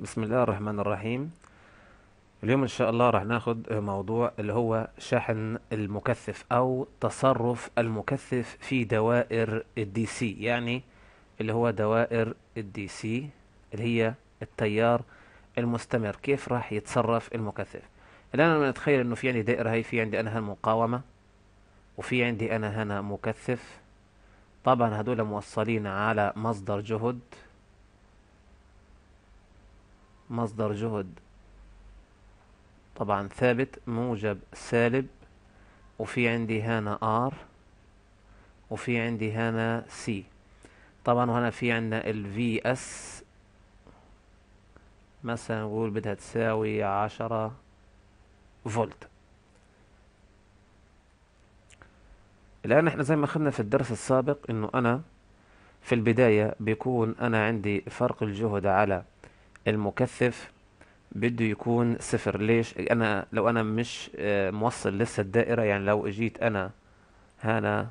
بسم الله الرحمن الرحيم اليوم ان شاء الله راح ناخد موضوع اللي هو شحن المكثف او تصرف المكثف في دوائر الدي سي يعني اللي هو دوائر الدي سي اللي هي التيار المستمر كيف راح يتصرف المكثف الان انا نتخيل انه في عندي دائرة هي في عندي انا هنا مقاومة وفي عندي انا هنا مكثف طبعا هدول موصلين على مصدر جهد مصدر جهد طبعا ثابت موجب سالب وفي عندي هنا ار وفي عندي هنا سي طبعا وهنا في عندنا الفي اس مثلا نقول بدها تساوي عشرة فولت الآن احنا زي ما أخذنا في الدرس السابق إنه أنا في البداية بيكون أنا عندي فرق الجهد على المكثف بده يكون صفر ليش انا لو انا مش آه، موصل لسه الدائرة يعني لو اجيت انا هنا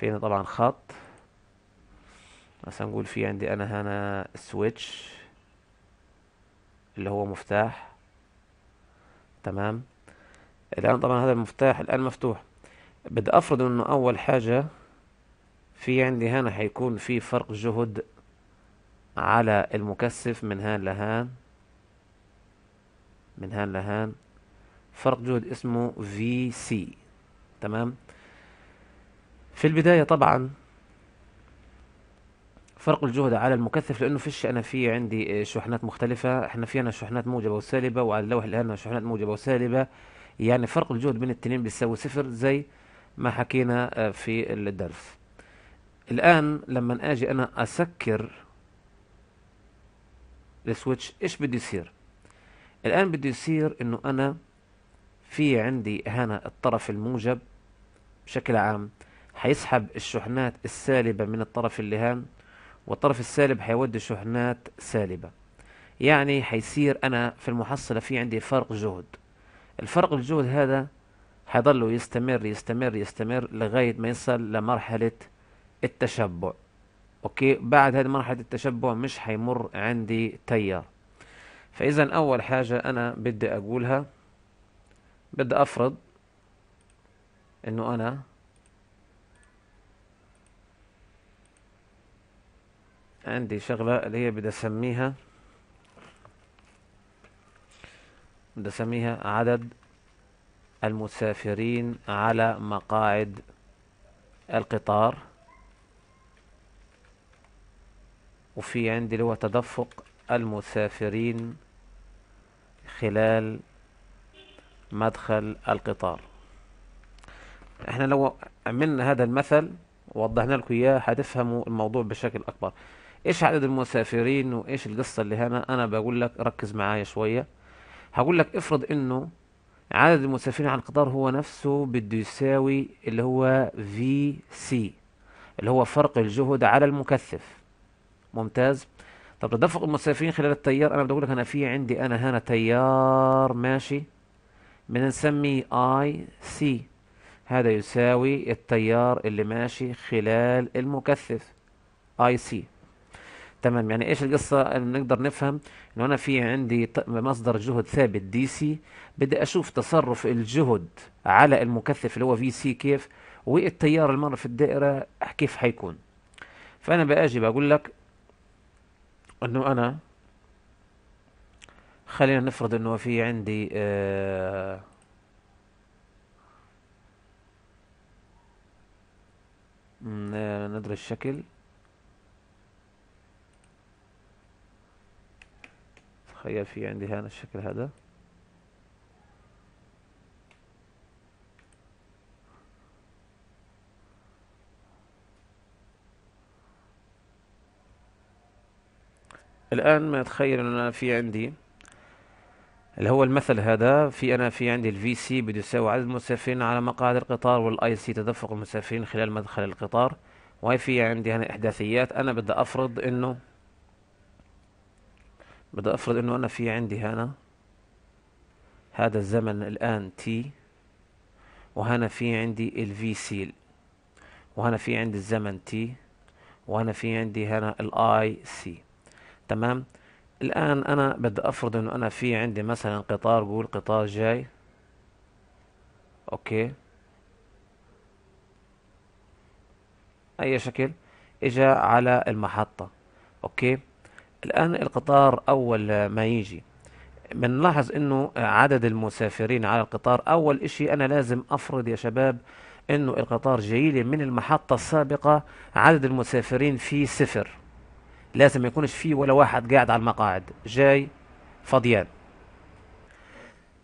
فينا طبعا خط مثلا نقول في عندي انا هنا سويتش اللي هو مفتاح تمام الان طبعا هذا المفتاح الان مفتوح بدي افرض انه اول حاجة في عندي هنا حيكون في فرق جهد على المكثف من هان لهان من هان لهان فرق جهد اسمه في سي تمام في البداية طبعا فرق الجهد على المكثف لانه فيش انا في عندي شحنات مختلفة احنا في عنا شحنات موجبة وسالبة وعلى اللوح اللي عندنا شحنات موجبة وسالبة يعني فرق الجهد بين التنين بيساوي صفر زي ما حكينا في الدرس الان لما اجي انا اسكر السويتش ايش بده يصير الان بده يصير انه انا في عندي هنا الطرف الموجب بشكل عام حيسحب الشحنات السالبة من الطرف اللي هان والطرف السالب حيودي شحنات سالبة يعني حيصير أنا في المحصلة في عندي فرق جهد الفرق الجهد هذا حيظل يستمر يستمر يستمر لغاية ما يصل لمرحلة التشبع اوكي بعد هذه مرحله التشبع مش حيمر عندي تيار فاذا اول حاجه انا بدي اقولها بدي افرض انه انا عندي شغله اللي هي بدي اسميها بدي اسميها عدد المسافرين على مقاعد القطار وفي عندي اللي هو تدفق المسافرين خلال مدخل القطار احنا لو عملنا هذا المثل ووضحنا لكم اياه هتفهموا الموضوع بشكل اكبر ايش عدد المسافرين وايش القصه اللي هنا انا بقول لك ركز معايا شويه هقول لك افرض انه عدد المسافرين على القطار هو نفسه بده يساوي اللي هو في سي اللي هو فرق الجهد على المكثف ممتاز طب تدفق المسافرين خلال التيار انا بدي اقول لك انا في عندي انا هنا تيار ماشي بنسميه اي سي هذا يساوي التيار اللي ماشي خلال المكثف اي سي تمام يعني ايش القصه اللي نقدر نفهم انه انا في عندي مصدر جهد ثابت دي سي بدي اشوف تصرف الجهد على المكثف اللي هو في سي كيف والتيار المر في الدائره كيف حيكون فانا باجي بقول لك انه انا خلينا نفرض انه في عندي آه, آه، ندرس الشكل تخيل في عندي هنا الشكل هذا الآن ما تخيل أنا في عندي اللي هو المثل هذا في أنا في عندي الفي سي بده يساوي عدد المسافرين على مقاعد القطار والآي سي تدفق المسافرين خلال مدخل القطار وهي في عندي هنا إحداثيات أنا بدي أفرض إنه بدي أفرض إنه أنا في عندي هنا هذا الزمن الآن تي وهنا في عندي الفي سي وهنا في عندي الزمن تي وهنا في عندي هنا الاي سي تمام الآن أنا بدي أفرض إنه أنا في عندي مثلا قطار قول قطار جاي أوكي أي شكل إجا على المحطة أوكي الآن القطار أول ما يجي بنلاحظ انه عدد المسافرين على القطار اول اشي انا لازم افرض يا شباب انه القطار جايلي من المحطة السابقة عدد المسافرين فيه صفر لازم ما يكونش فيه ولا واحد قاعد على المقاعد جاي فضيان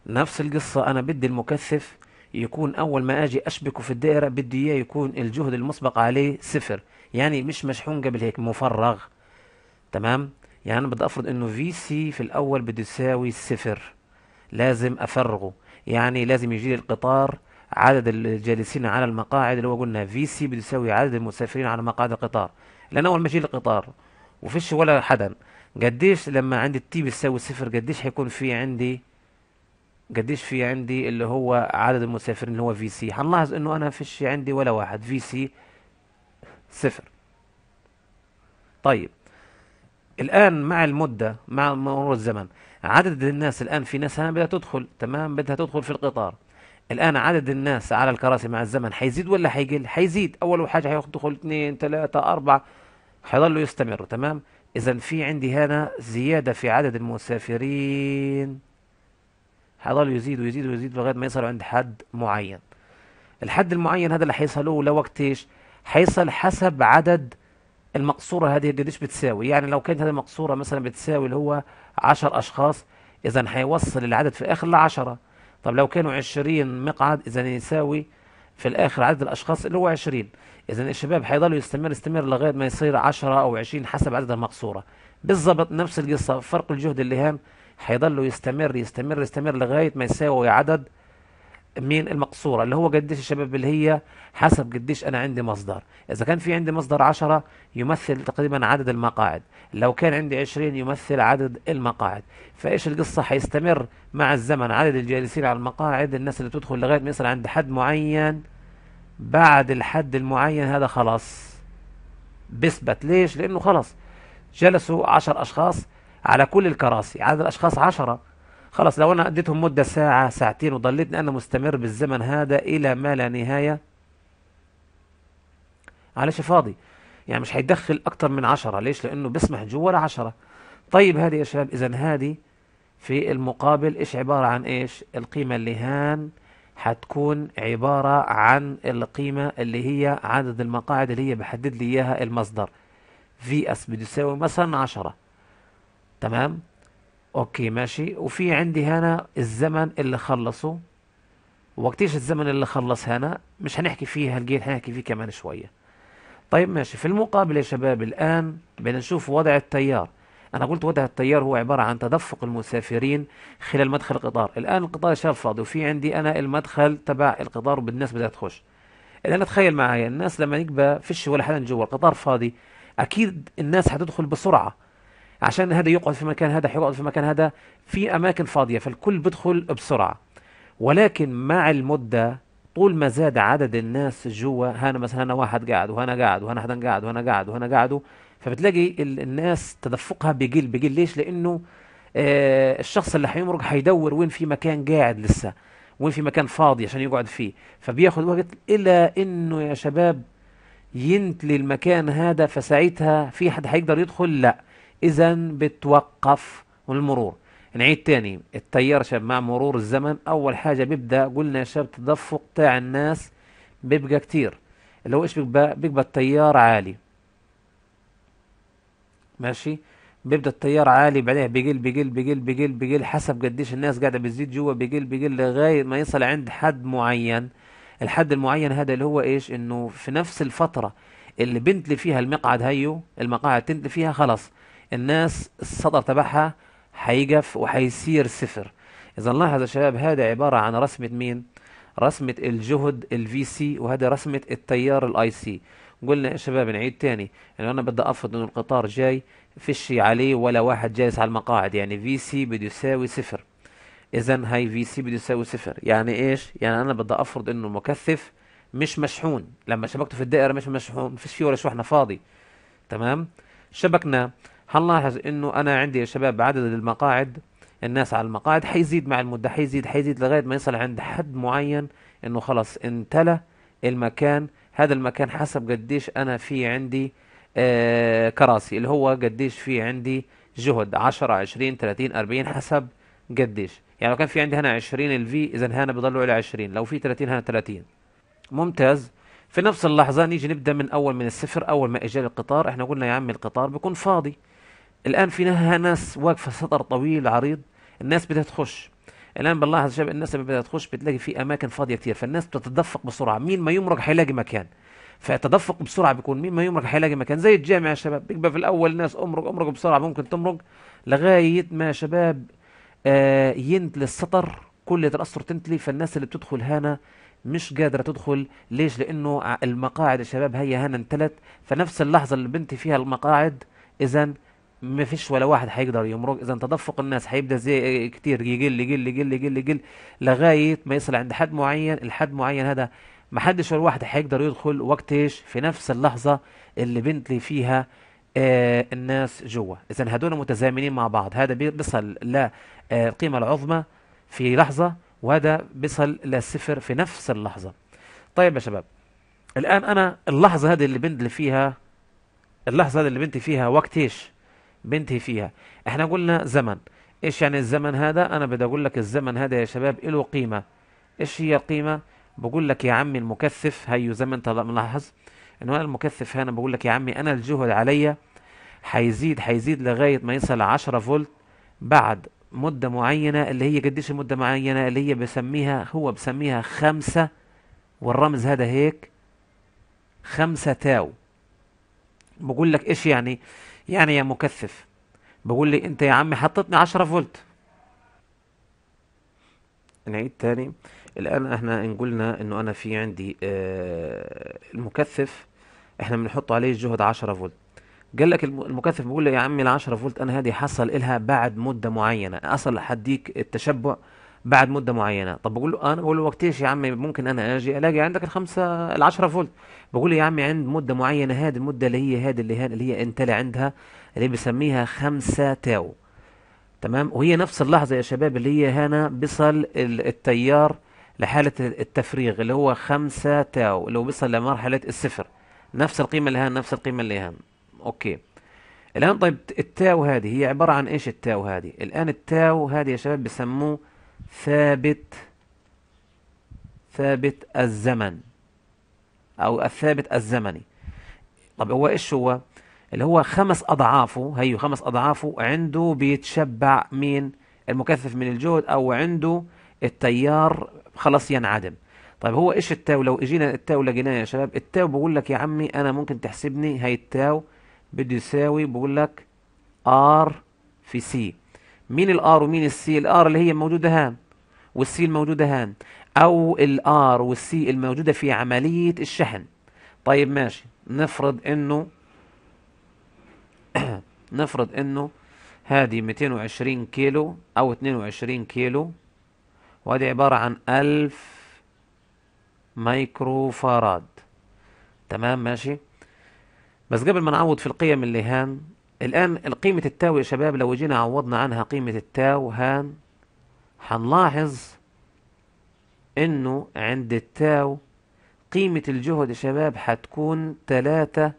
نفس القصة أنا بدي المكثف يكون أول ما أجي أشبكه في الدائرة بدي إياه يكون الجهد المسبق عليه صفر يعني مش مشحون قبل هيك مفرغ تمام يعني أنا بدي أفرض إنه في سي في الأول بده يساوي صفر لازم أفرغه يعني لازم يجي القطار عدد الجالسين على المقاعد اللي هو قلنا في سي بده يساوي عدد المسافرين على مقاعد القطار لأن أول ما يجي القطار وفيش ولا حدا قديش لما عندي التي بتساوي صفر قديش هيكون في عندي قديش في عندي اللي هو عدد المسافرين اللي هو في سي هنلاحظ انه انا فيش عندي ولا واحد في سي صفر طيب الان مع المده مع مرور الزمن عدد الناس الان في ناس هنا بدها تدخل تمام بدها تدخل في القطار الان عدد الناس على الكراسي مع الزمن حيزيد ولا حيقل حيزيد اول حاجه حيدخل اثنين ثلاثة أربعة حيظل يستمر تمام اذا في عندي هنا زياده في عدد المسافرين حيظل يزيد ويزيد ويزيد لغايه ما يصل عند حد معين الحد المعين هذا اللي لوقت ايش حيصل حسب عدد المقصوره هذه قديش بتساوي يعني لو كانت هذه المقصوره مثلا بتساوي اللي هو 10 اشخاص اذا حيوصل العدد في الاخر ل 10 طب لو كانوا 20 مقعد اذا يساوي في الاخر عدد الاشخاص اللي هو 20 اذا الشباب حيضلوا يستمر يستمر لغايه ما يصير 10 او 20 حسب عدد المقصوره بالضبط نفس القصه فرق الجهد اللي هام حيضلوا يستمر يستمر يستمر لغايه ما يساوي عدد من المقصوره اللي هو قديش الشباب اللي هي حسب قديش انا عندي مصدر اذا كان في عندي مصدر 10 يمثل تقريبا عدد المقاعد لو كان عندي 20 يمثل عدد المقاعد فايش القصه حيستمر مع الزمن عدد الجالسين على المقاعد الناس اللي بتدخل لغايه ما يصل عند حد معين بعد الحد المعين هذا خلاص بثبت ليش لانه خلاص جلسوا عشر اشخاص على كل الكراسي عدد الاشخاص عشرة خلاص لو انا اديتهم مدة ساعة ساعتين وضليتني انا مستمر بالزمن هذا الى ما لا نهاية معلش فاضي يعني مش هيدخل اكتر من عشرة ليش لانه بسمح جوا ولا طيب هذه يا شباب اذا هذه في المقابل ايش عبارة عن ايش القيمة اللي هان هتكون عبارة عن القيمة اللي هي عدد المقاعد اللي هي بحدد لي إياها المصدر في اس بتساوي مثلا عشرة تمام اوكي ماشي وفي عندي هنا الزمن اللي خلصه وقتيش الزمن اللي خلص هنا مش هنحكي فيه هالجيل هنحكي فيه كمان شوية طيب ماشي في المقابل يا شباب الآن بنشوف وضع التيار أنا قلت وضع التيار هو عبارة عن تدفق المسافرين خلال مدخل القطار الآن القطار شال فاضي وفي عندي أنا المدخل تبع القطار وبالناس بدها تخش الآن تخيل معايا الناس لما يبقى فيش ولا حدا جوا القطار فاضي أكيد الناس حتدخل بسرعة عشان هذا يقعد في مكان هذا حيقعد في مكان هذا في أماكن فاضية فالكل بيدخل بسرعة ولكن مع المدة طول ما زاد عدد الناس جوا هنا مثلا هنا واحد قاعد وهنا قاعد وهنا حدا قاعد وهنا قاعد وهنا قاعد فبتلاقي الناس تدفقها بيجيل بيجيل ليش لانه آه الشخص اللي هيمرج هيدور وين في مكان قاعد لسه وين في مكان فاضي عشان يقعد فيه فبياخد وقت الى انه يا شباب ينتلي المكان هذا فساعتها في حد هيقدر يدخل لا اذا بتوقف المرور نعيد تاني التيار شاب مع مرور الزمن اول حاجه بيبدا قلنا يا شباب تدفق تاع الناس بيبقى كتير اللي هو ايش بيبقى بيبقى التيار عالي ماشي بيبدا التيار عالي بعدين بيقل بيقل بيقل بيقل بيقل حسب قديش الناس قاعده بتزيد جوا بيقل بيقل لغايه ما يصل عند حد معين الحد المعين هذا اللي هو ايش انه في نفس الفتره اللي بنتلي فيها المقعد هيو المقاعد تنتلي فيها خلاص الناس الصدر تبعها حيقف وحيصير صفر اذا نلاحظ يا شباب هذا عباره عن رسمه مين رسمه الجهد الفي سي وهذا رسمه التيار الاي سي قلنا يا شباب نعيد تاني يعني انا بدي افرض انه القطار جاي فيش عليه ولا واحد جالس على المقاعد يعني في سي بده يساوي صفر اذا هاي في سي بده يساوي صفر يعني ايش يعني انا بدي افرض انه مكثف مش مشحون لما شبكته في الدائره مش مشحون فيش فيه ولا شحنه فاضي تمام شبكنا هنلاحظ انه انا عندي يا شباب عدد المقاعد الناس على المقاعد حيزيد مع المده حيزيد حيزيد لغايه ما يصل عند حد معين انه خلص امتلى المكان هذا المكان حسب قديش انا في عندي آه كراسي اللي هو قديش في عندي جهد 10 20 30 40 حسب قديش يعني لو كان في عندي هنا 20 الفي اذا هنا بضلوا على 20 لو في 30 هنا 30 ممتاز في نفس اللحظة نيجي نبدأ من أول من الصفر أول ما اجى القطار إحنا قلنا يا عمي القطار بيكون فاضي الآن في ناس واقفة سطر طويل عريض الناس بدها تخش الان بنلاحظ شباب الناس لما بدات تخش بتلاقي في اماكن فاضيه كتير فالناس بتتدفق بسرعه مين ما يمرق هيلاقي مكان فتدفق بسرعه بيكون مين ما يمرق هيلاقي مكان زي الجامع يا شباب بيبقى في الاول ناس امرق امرق بسرعه ممكن تمرق لغايه ما يا شباب آه ينتلي السطر كل الاسطر تنتلي فالناس اللي بتدخل هنا مش قادره تدخل ليش لانه المقاعد يا شباب هي هنا انتلت فنفس اللحظه اللي بنتي فيها المقاعد اذا ما فيش ولا واحد هيقدر يمرق اذا تدفق الناس هيبدا زي كتير يقل يقل يقل يقل يقل لغايه ما يصل عند حد معين الحد معين هذا ما حدش ولا واحد هيقدر يدخل ايش في نفس اللحظه اللي بنتلي فيها آه الناس جوا اذا هذول متزامنين مع بعض هذا بيصل للقيمه آه العظمى في لحظه وهذا بيصل للصفر في نفس اللحظه طيب يا شباب الان انا اللحظه هذه اللي بنتلي فيها اللحظه هذه اللي بنتي فيها ايش بنتهي فيها احنا قلنا زمن ايش يعني الزمن هذا انا بدي اقول لك الزمن هذا يا شباب له قيمه ايش هي القيمه بقول لك يا عمي المكثف هيو زمن طلع انت ملاحظ انه انا المكثف هنا بقول لك يا عمي انا الجهد عليا هيزيد هيزيد لغايه ما يصل 10 فولت بعد مده معينه اللي هي قديش المده معينه اللي هي بسميها هو بسميها خمسة والرمز هذا هيك خمسة تاو بقول لك ايش يعني يعني يا مكثف بقول لي انت يا عمي حطتني 10 فولت نعيد تاني الان احنا ان قلنا انه انا في عندي آه المكثف احنا بنحط عليه الجهد 10 فولت قال لك المكثف بيقول لي يا عمي ال 10 فولت انا هذه حصل لها بعد مده معينه اصل حديك التشبع بعد مده معينه طب بقول له انا بقول له وقتيش يا عمي ممكن انا اجي الاقي عندك الخمسه العشرة 10 فولت بقول له يا عمي عند مده معينه هذه المده اللي هي هذه اللي هي اللي هي انت اللي عندها اللي بسميها خمسة تاو تمام وهي نفس اللحظه يا شباب اللي هي هنا بيصل التيار لحاله التفريغ اللي هو خمسة تاو اللي هو بيصل لمرحله الصفر نفس القيمه اللي هان نفس القيمه اللي هان اوكي الان طيب التاو هذه هي عباره عن ايش التاو هذه الان التاو هذه يا شباب بسموه ثابت ثابت الزمن أو الثابت الزمني طب هو إيش هو؟ اللي هو خمس أضعافه هيو خمس أضعافه عنده بيتشبع مين؟ المكثف من الجهد أو عنده التيار خلاص ينعدم طيب هو ايش التاو لو اجينا التاو لقيناه يا شباب التاو بقول لك يا عمي انا ممكن تحسبني هي التاو بده يساوي بقول لك ار في سي مين الار ومين السي الار اللي هي موجوده هان والسي الموجوده هان او الار والسي الموجوده في عمليه الشحن طيب ماشي نفرض انه نفرض انه هذه 220 كيلو او 22 كيلو وهذه عبارة عن 1000 مايكرو فاراد تمام ماشي بس قبل ما نعوض في القيم اللي هان الآن قيمة التاو يا شباب لو جينا عوضنا عنها قيمة التاو هان هنلاحظ انه عند التاو قيمة الجهد يا شباب هتكون تلاتة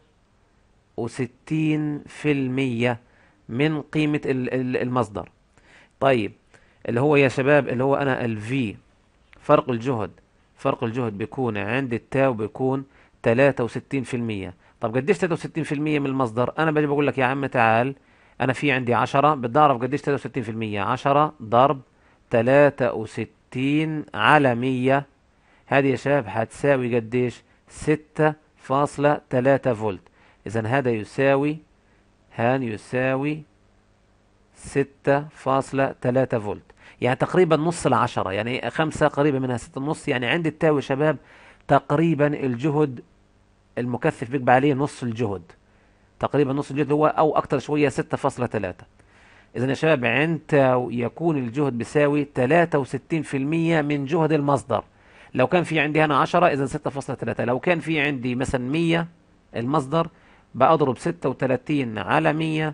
وستين في المية من قيمة المصدر طيب اللي هو يا شباب اللي هو انا الفي فرق الجهد فرق الجهد بيكون عند التاو بيكون تلاتة وستين في المية طب قديش 63% من المصدر انا باجي بقول لك يا عم تعال انا في عندي 10 بدي اعرف قديش 63% 10 ضرب 63 على 100 هذه يا شباب هتساوي قديش 6.3 فولت اذا هذا يساوي هان يساوي 6.3 فولت يعني تقريبا نص العشرة يعني خمسة قريبة منها ستة ونص يعني عند التاوي شباب تقريبا الجهد المكثف بيجب عليه نص الجهد تقريبا نص الجهد هو او اكتر شويه 6.3 اذا يا شباب عند يكون الجهد بيساوي 63% من جهد المصدر لو كان في عندي هنا 10 اذا 6.3 لو كان في عندي مثلا 100 المصدر بأضرب 36 على 100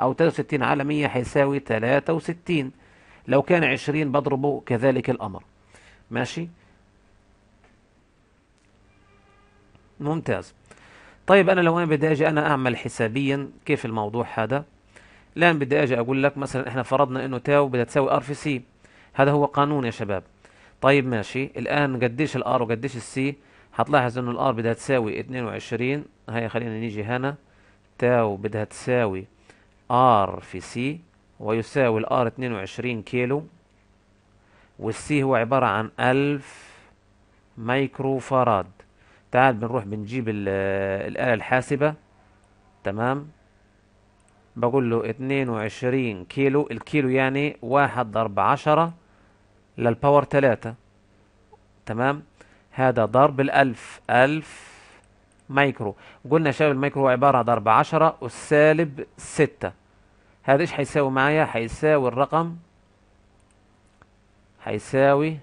أو 63 على 100 هيساوي 63 لو كان 20 بضربه كذلك الأمر ماشي ممتاز طيب انا لو انا بدي اجي انا اعمل حسابيا كيف الموضوع هذا الان بدي اجي اقول لك مثلا احنا فرضنا انه تاو بدها تساوي ار في سي هذا هو قانون يا شباب طيب ماشي الان قديش الار وقديش السي هتلاحظ انه الار بدها تساوي 22 هيا خلينا نيجي هنا تاو بدها تساوي ار في سي ويساوي الار 22 كيلو والسي هو عبارة عن 1000 مايكرو فاراد تعال بنروح بنجيب الآلة الحاسبة تمام بقول له اتنين وعشرين كيلو الكيلو يعني واحد ضرب عشرة للباور تلاتة تمام هذا ضرب الألف ألف مايكرو قلنا شايف المايكرو عبارة عن ضرب عشرة والسالب ستة هذا ايش هيساوي معايا هيساوي الرقم هيساوي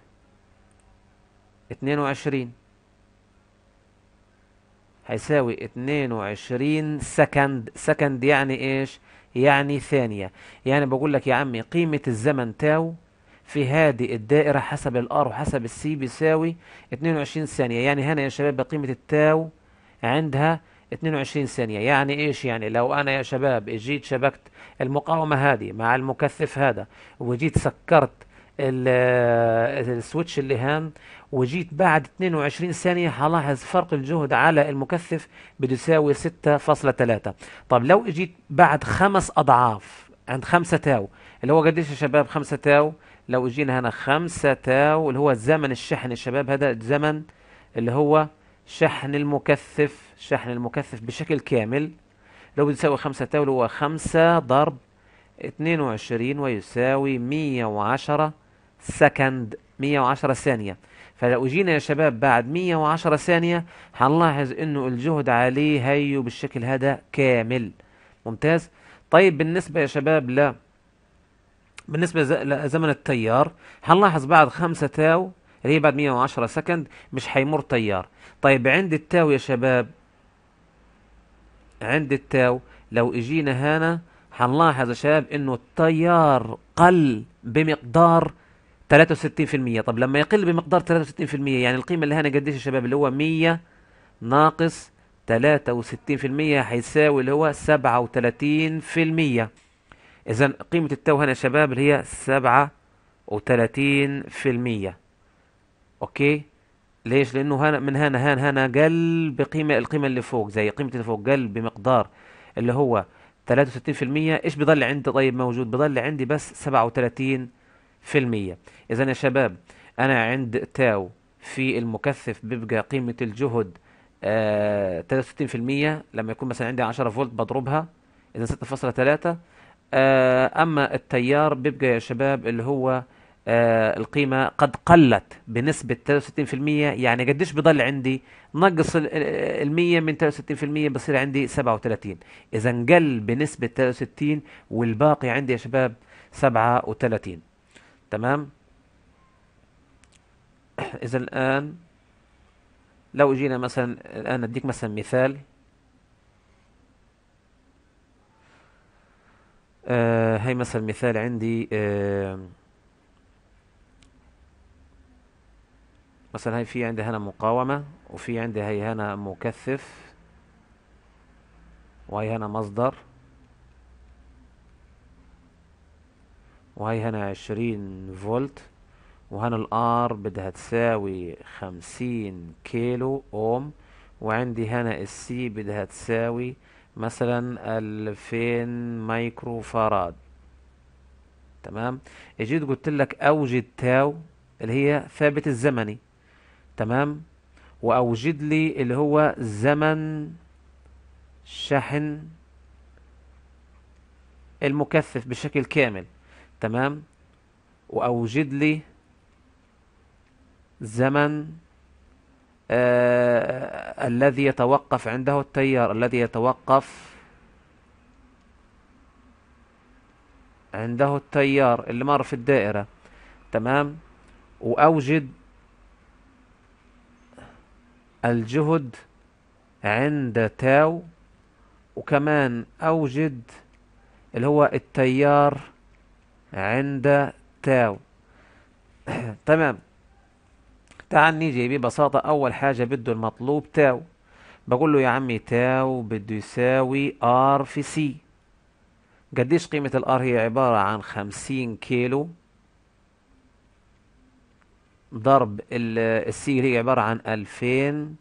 اتنين وعشرين هيساوي 22 سكند سكند يعني ايش يعني ثانية يعني بقول لك يا عمي قيمة الزمن تاو في هذه الدائرة حسب الار وحسب السي بيساوي 22 ثانية يعني هنا يا شباب قيمة التاو عندها 22 ثانية يعني ايش يعني لو انا يا شباب جيت شبكت المقاومة هذه مع المكثف هذا وجيت سكرت السويتش اللي هان وجيت بعد 22 ثانية هلاحظ فرق الجهد على المكثف بتساوي 6.3 طب لو اجيت بعد خمس أضعاف عند 5 تاو اللي هو قديش يا شباب 5 تاو لو اجينا هنا 5 تاو اللي هو زمن الشحن يا شباب هذا زمن اللي هو شحن المكثف شحن المكثف بشكل كامل لو بتساوي 5 تاو اللي هو 5 ضرب 22 ويساوي 110 سكند 110 ثانية فلو اجينا يا شباب بعد 110 ثانية هنلاحظ انه الجهد عليه هيو بالشكل هذا كامل ممتاز طيب بالنسبة يا شباب ل بالنسبة لزمن التيار هنلاحظ بعد 5 تاو اللي هي بعد 110 سكند مش هيمر تيار طيب عند التاو يا شباب عند التاو لو اجينا هنا هنلاحظ يا شباب انه التيار قل بمقدار 63% طب لما يقل بمقدار 63% يعني القيمة اللي هنا قديش يا شباب اللي هو 100 ناقص 63% هيساوي اللي هو 37% إذا قيمة التو هنا يا شباب اللي هي 37% أوكي ليش؟ لأنه هنا من هنا هنا هنا قل بقيمة القيمة اللي فوق زي قيمة اللي فوق قل بمقدار اللي هو 63% إيش بضل عندي طيب موجود؟ بضل عندي بس 37 في المية إذا يا شباب أنا عند تاو في المكثف بيبقى قيمة الجهد آه 63% لما يكون مثلا عندي 10 فولت بضربها إذا 6.3 آه أما التيار بيبقى يا شباب اللي هو آه القيمة قد قلت بنسبة 63% يعني قديش بضل عندي نقص آه، المية من 63% بصير عندي 37 إذا قل بنسبة 63 والباقي عندي يا شباب 37 تمام إذا الآن لو جينا مثلا الآن أديك مثلا مثال آه هاي مثلا مثال عندي آه مثلا هاي في عندي هنا مقاومة وفي عندي هاي هنا مكثف وهي هنا مصدر وهي هنا عشرين فولت وهنا الار بدها تساوي خمسين كيلو اوم وعندي هنا السي بدها تساوي مثلا الفين مايكرو فاراد تمام اجيت قلت لك اوجد تاو اللي هي ثابت الزمني تمام واوجد لي اللي هو زمن شحن المكثف بشكل كامل تمام واوجد لي زمن آه الذي يتوقف عنده التيار الذي يتوقف عنده التيار اللي مر في الدائرة تمام وأوجد الجهد عند تاو وكمان أوجد اللي هو التيار عند تاو تمام تعال نيجي ببساطة أول حاجة بده المطلوب تاو بقول له يا عمي تاو بده يساوي ار في سي قديش قيمة الار هي عبارة عن خمسين كيلو ضرب السي هي عبارة عن ألفين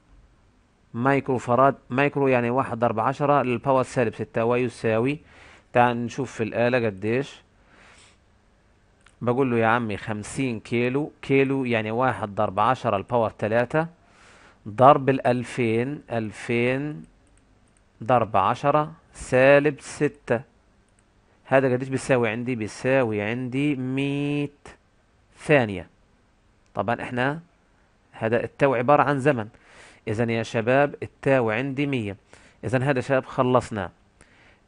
مايكرو فراد مايكرو يعني واحد ضرب عشرة للباور سالب ستة ويساوي تعال نشوف في الآلة قديش بقول له يا عمي خمسين كيلو كيلو يعني واحد ضرب عشرة الباور تلاتة ضرب الألفين ألفين ضرب عشرة سالب ستة هذا قديش بيساوي عندي بيساوي عندي مية ثانية طبعا احنا هذا التاو عبارة عن زمن اذا يا شباب التاو عندي مية اذا هذا شباب خلصنا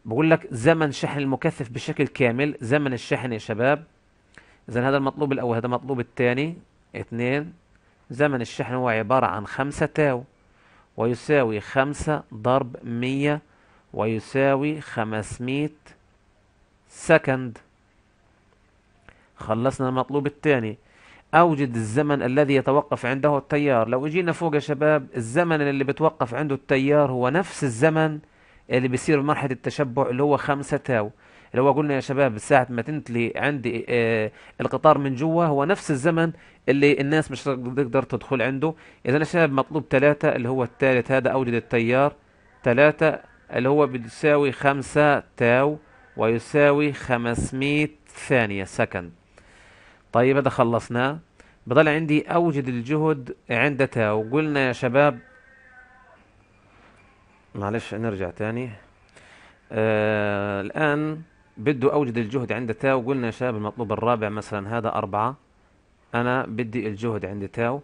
بقول لك زمن شحن المكثف بشكل كامل زمن الشحن يا شباب إذا هذا المطلوب الأول هذا المطلوب الثاني اثنين زمن الشحن هو عبارة عن خمسة تاو ويساوي خمسة ضرب مية ويساوي خمسمية سكند خلصنا المطلوب الثاني أوجد الزمن الذي يتوقف عنده التيار لو اجينا فوق يا شباب الزمن اللي بتوقف عنده التيار هو نفس الزمن اللي بيصير مرحلة التشبع اللي هو خمسة تاو اللي هو قلنا يا شباب ساعة ما تنتلي عندي آه القطار من جوا هو نفس الزمن اللي الناس مش تقدر تدخل عنده اذا يا شباب مطلوب ثلاثة اللي هو الثالث هذا اوجد التيار ثلاثة اللي هو بيساوي خمسة تاو ويساوي خمسمية ثانية سكند طيب هذا خلصناه بضل عندي اوجد الجهد عند تاو قلنا يا شباب معلش نرجع تاني آه الآن بده أوجد الجهد عند تاو قلنا يا شباب المطلوب الرابع مثلا هذا أربعة أنا بدي الجهد عند تاو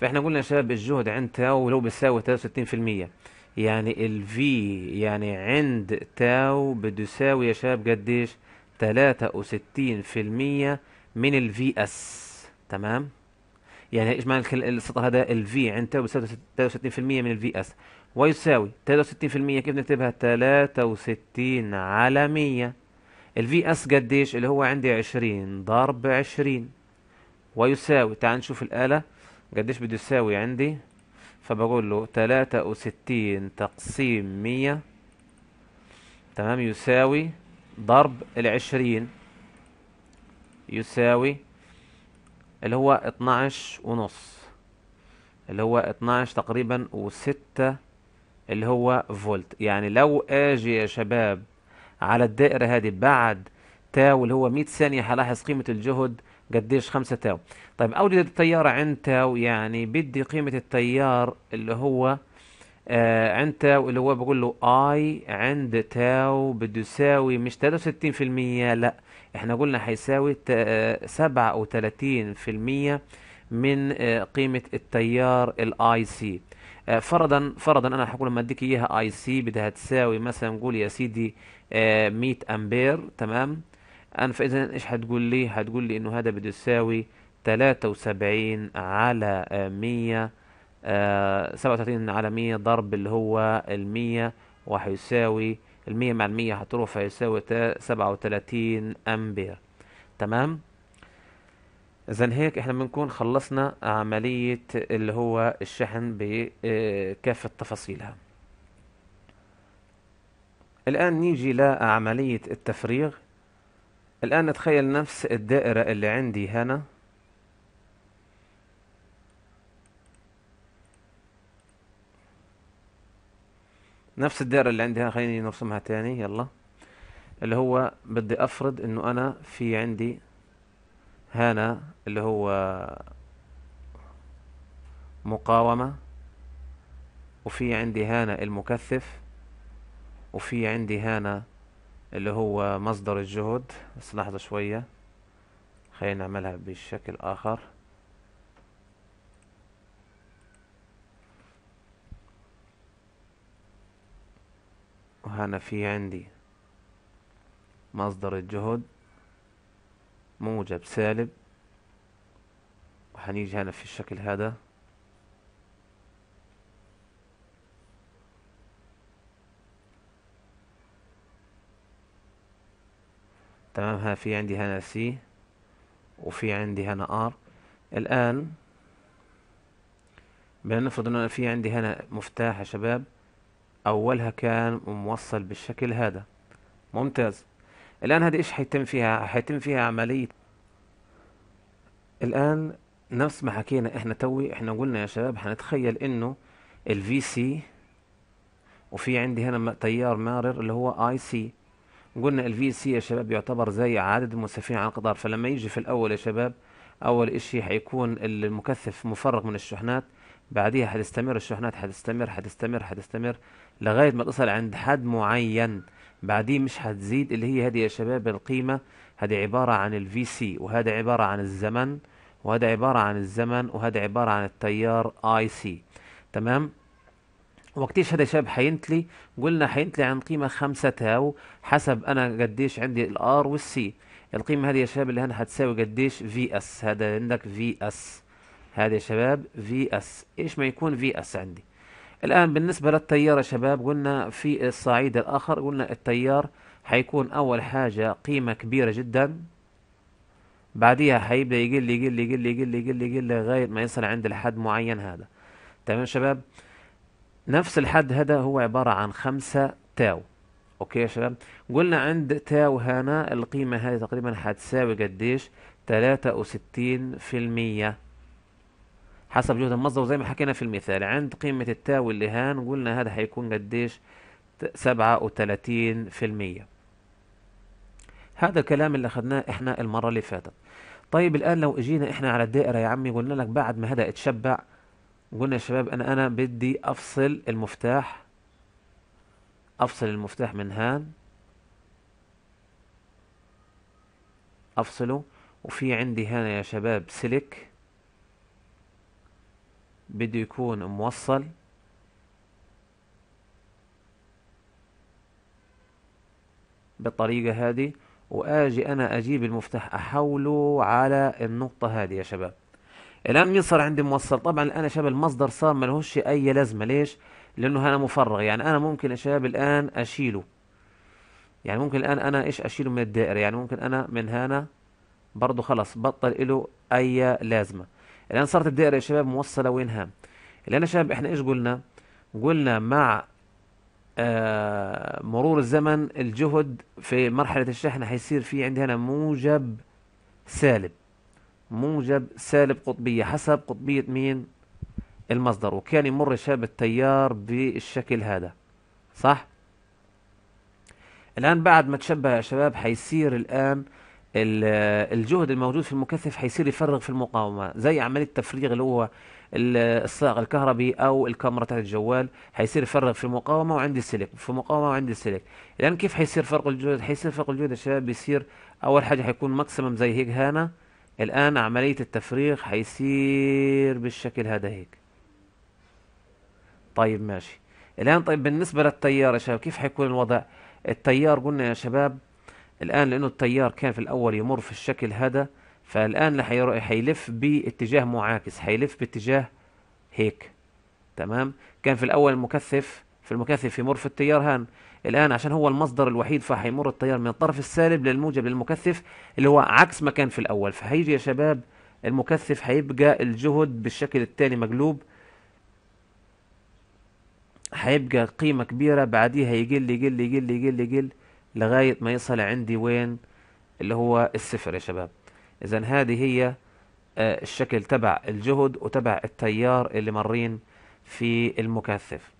فإحنا قلنا يا شباب الجهد عند تاو لو بيساوي تاو ستين في المية يعني V يعني عند تاو بده يساوي يا شباب قديش تلاتة وستين في المية من الفي اس تمام يعني معنى السطر هذا V عند تاو بيساوي 63% من الفي اس ويساوي 63% كيف نكتبها 63 على 100 ال الفي اس قديش اللي هو عندي عشرين ضرب عشرين ويساوي تعال نشوف الآلة قديش بده يساوي عندي فبقول له تلاتة وستين تقسيم مية تمام يساوي ضرب العشرين يساوي اللي هو اتناش ونص اللي هو اتناش تقريبا وستة اللي هو فولت يعني لو اجي يا شباب على الدائرة هذه بعد تاو اللي هو 100 ثانية حلاحظ قيمة الجهد قديش 5 تاو طيب أوجد التيار عند تاو يعني بدي قيمة التيار اللي هو آه عند تاو اللي هو بقول له اي عند تاو بده يساوي مش 63% لا احنا قلنا هيساوي 37% آه، من آه، قيمة التيار الاي آه، سي فرضا فرضا انا حقول لما اديك اياها اي سي بدها تساوي مثلا نقول يا سيدي 100 آه، امبير تمام انا فاذا ايش هتقول لي هتقول لي انه هذا بده يساوي 73 على 100 آه 37 آه، على 100 ضرب اللي هو ال 100 وهيساوي ال 100 مع ال 100 هتروح فيساوي 37 امبير تمام اذا هيك احنا بنكون خلصنا عملية اللي هو الشحن بكافة تفاصيلها الآن نيجي لعملية التفريغ الآن نتخيل نفس الدائرة اللي عندي هنا نفس الدائرة اللي عندي هنا خليني نرسمها تاني يلا اللي هو بدي أفرض إنه أنا في عندي هنا اللي هو مقاومة وفي عندي هنا المكثف وفي عندي هنا اللي هو مصدر الجهد بس لحظة شوية خلينا نعملها بشكل آخر وهنا في عندي مصدر الجهد موجب سالب وهنيجي هنا في الشكل هذا تمام ها في عندي هنا سي وفي عندي هنا ار الان بنفرض انه في عندي هنا مفتاح يا شباب اولها كان موصل بالشكل هذا ممتاز الان هذه ايش حيتم فيها حيتم فيها عمليه الان نفس ما حكينا احنا توي احنا قلنا يا شباب حنتخيل انه الفي سي وفي عندي هنا تيار مارر اللي هو اي سي قلنا الفي سي يا شباب يعتبر زي عدد المسافرين على القطار فلما يجي في الاول يا شباب اول اشي حيكون المكثف مفرغ من الشحنات بعديها حتستمر الشحنات حتستمر حتستمر حتستمر لغاية ما تصل عند حد معين بعديه مش حتزيد اللي هي هذه يا شباب القيمة هذه عبارة عن الفي سي وهذا عبارة عن الزمن وهذا عبارة عن الزمن وهذا عبارة عن التيار اي سي تمام وقتيش هذا الشاب حينتلي قلنا حينتلي عن قيمة خمسة تاو حسب أنا قديش عندي الآر والسي القيمة هذه يا شباب اللي هنا هتساوي قديش في اس هذا عندك في اس هذا يا شباب في اس ايش ما يكون في اس عندي الآن بالنسبة للتيار يا شباب قلنا في الصعيد الآخر قلنا التيار حيكون أول حاجة قيمة كبيرة جدا بعديها حيبدأ يقل يقل يقل يقل يقل يقل لغاية ما يصل عند الحد معين هذا تمام شباب نفس الحد هذا هو عبارة عن خمسة تاو اوكي يا شباب قلنا عند تاو هنا القيمة هذه تقريبا هتساوي قديش تلاتة وستين في المية حسب جهد المصدر وزي ما حكينا في المثال عند قيمة التاو اللي هان قلنا هذا هيكون قديش سبعة وتلاتين في المية هذا الكلام اللي أخذناه احنا المرة اللي فاتت طيب الان لو اجينا احنا على الدائرة يا عمي قلنا لك بعد ما هذا اتشبع قلنا يا شباب انا انا بدي افصل المفتاح افصل المفتاح من هان افصله وفي عندي هنا يا شباب سلك بده يكون موصل بالطريقة هذه واجي انا اجيب المفتاح احوله على النقطة هذه يا شباب الان مين صار عندي موصل طبعا الان شباب المصدر صار ملهوش اي لازمه ليش لانه انا مفرغ يعني انا ممكن يا شباب الان اشيله يعني ممكن الان انا ايش اشيله من الدائره يعني ممكن انا من هنا برضه خلاص بطل له اي لازمه الان صارت الدائره يا شباب موصله وينها الان يا شباب احنا ايش قلنا قلنا مع آه مرور الزمن الجهد في مرحله الشحن حيصير في عندنا موجب سالب موجب سالب قطبية حسب قطبية مين المصدر وكان يمر شاب التيار بالشكل هذا صح الآن بعد ما تشبه يا شباب حيصير الآن الجهد الموجود في المكثف حيصير يفرغ في المقاومة زي عملية التفريغ اللي هو الصاغ الكهربي أو الكاميرا تاعت الجوال حيصير يفرغ في المقاومة وعندي السلك في مقاومة وعندي السلك الآن كيف حيصير فرق الجهد حيصير فرق الجهد يا شباب بيصير أول حاجة حيكون ماكسيمم زي هيك هنا الآن عملية التفريغ حيصير بالشكل هذا هيك طيب ماشي الآن طيب بالنسبة للتيار يا شباب كيف حيكون الوضع التيار قلنا يا شباب الآن لأنه التيار كان في الأول يمر في الشكل هذا فالآن حيلف باتجاه معاكس حيلف باتجاه هيك تمام كان في الأول مكثف في المكثف يمر في التيار هان الآن عشان هو المصدر الوحيد فهيمر التيار من الطرف السالب للموجب للمكثف اللي هو عكس ما كان في الأول فهيجي يا شباب المكثف هيبقى الجهد بالشكل التالي مقلوب هيبقى قيمة كبيرة بعديها يقل يقل يقل يقل يقل لغاية ما يصل عندي وين اللي هو الصفر يا شباب إذا هذه هي آه، الشكل تبع الجهد وتبع التيار اللي مارين في المكثف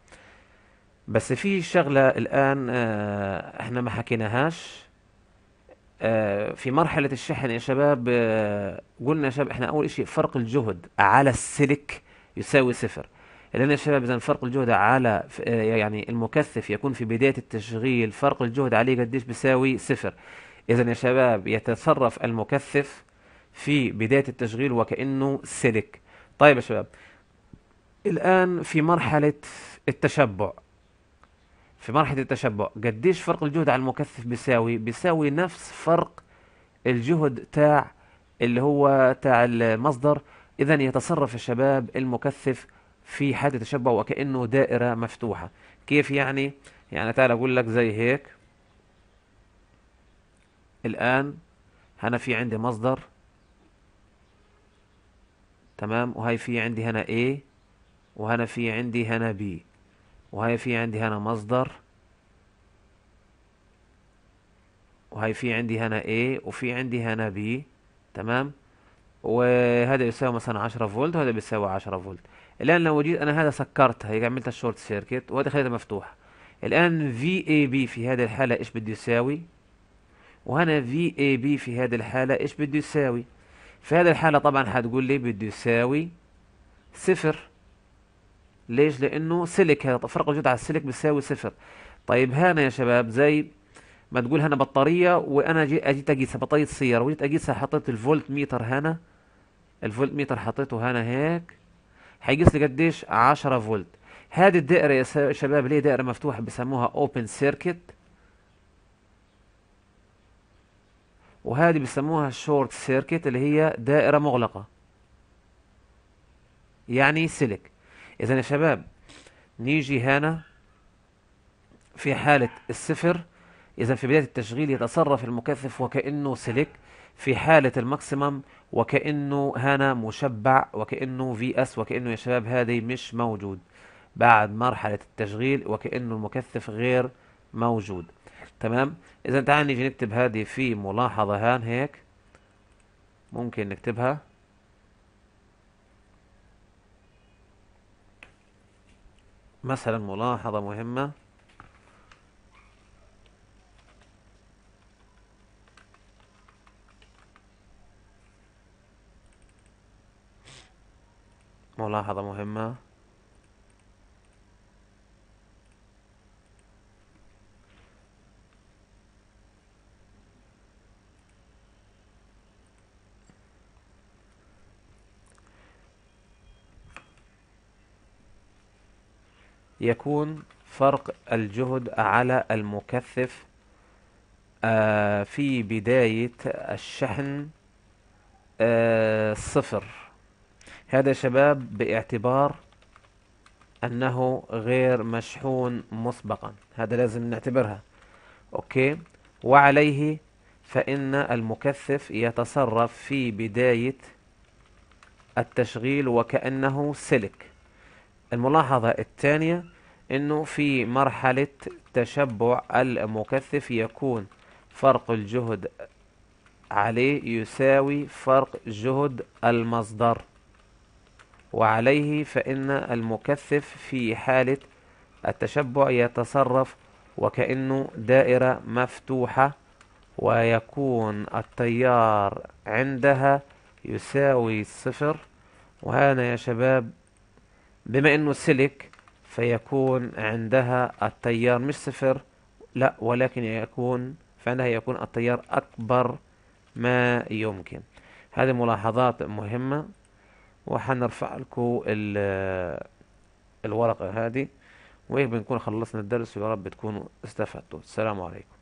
بس في شغله الان آه، احنا ما حكيناهاش آه، في مرحله الشحن يا شباب آه، قلنا يا شباب احنا اول شيء فرق الجهد على السلك يساوي صفر لان يا شباب اذا فرق الجهد على يعني المكثف يكون في بدايه التشغيل فرق الجهد عليه قديش بيساوي صفر اذا يا شباب يتصرف المكثف في بدايه التشغيل وكانه سلك طيب يا شباب الان في مرحله التشبع في مرحله التشبع قديش فرق الجهد على المكثف بيساوي بيساوي نفس فرق الجهد تاع اللي هو تاع المصدر اذا يتصرف الشباب المكثف في حالة التشبع وكأنه دائرة مفتوحة كيف يعني يعني تعال أقول لك زي هيك الآن هنا في عندي مصدر تمام وهي في عندي هنا A وهنا في عندي هنا B وهي في عندي هنا مصدر وهي في عندي هنا A وفي عندي هنا B تمام وهذا يساوي مثلا 10 فولت وهذا بيساوي 10 فولت الان لو جيت انا هذا سكرتها هيك عملتها شورت سيركت وهذا خليتها مفتوحه الان في اي بي في هذه الحاله ايش بده يساوي وهنا في اي بي في هذه الحاله ايش بده يساوي في هذه الحاله طبعا حتقول لي بده يساوي صفر ليش لانه سلك هذا فرق الجهد على السلك بيساوي صفر طيب هنا يا شباب زي ما تقول هنا بطاريه وانا جي اجيت اقيسها بطاريه سياره وجيت اقيسها حطيت الفولت ميتر هنا الفولت ميتر حطيته هنا هيك هيقيس لي قديش 10 فولت هذه الدائره يا شباب ليه دائره مفتوحه بسموها اوبن سيركت وهذه بسموها شورت سيركت اللي هي دائره مغلقه يعني سلك إذا يا شباب نيجي هنا في حالة الصفر إذا في بداية التشغيل يتصرف المكثف وكأنه سلك في حالة الماكسيمم وكأنه هنا مشبع وكأنه في اس وكأنه يا شباب هذه مش موجود بعد مرحلة التشغيل وكأنه المكثف غير موجود تمام إذا تعال نيجي نكتب هذه في ملاحظة هان هيك ممكن نكتبها مثلا ملاحظة مهمة ملاحظة مهمة يكون فرق الجهد على المكثف آه، في بداية الشحن آه، صفر هذا شباب باعتبار أنه غير مشحون مسبقا هذا لازم نعتبرها أوكي وعليه فإن المكثف يتصرف في بداية التشغيل وكأنه سلك الملاحظة الثانية انه في مرحلة تشبع المكثف يكون فرق الجهد عليه يساوي فرق جهد المصدر وعليه فإن المكثف في حالة التشبع يتصرف وكأنه دائرة مفتوحة ويكون التيار عندها يساوي صفر وهنا يا شباب بما انه سلك فيكون عندها التيار مش صفر لا ولكن يكون فعندها يكون التيار اكبر ما يمكن هذه ملاحظات مهمة وحنرفع لكم الورقة هذه وهيك بنكون خلصنا الدرس ويا رب تكونوا استفدتوا السلام عليكم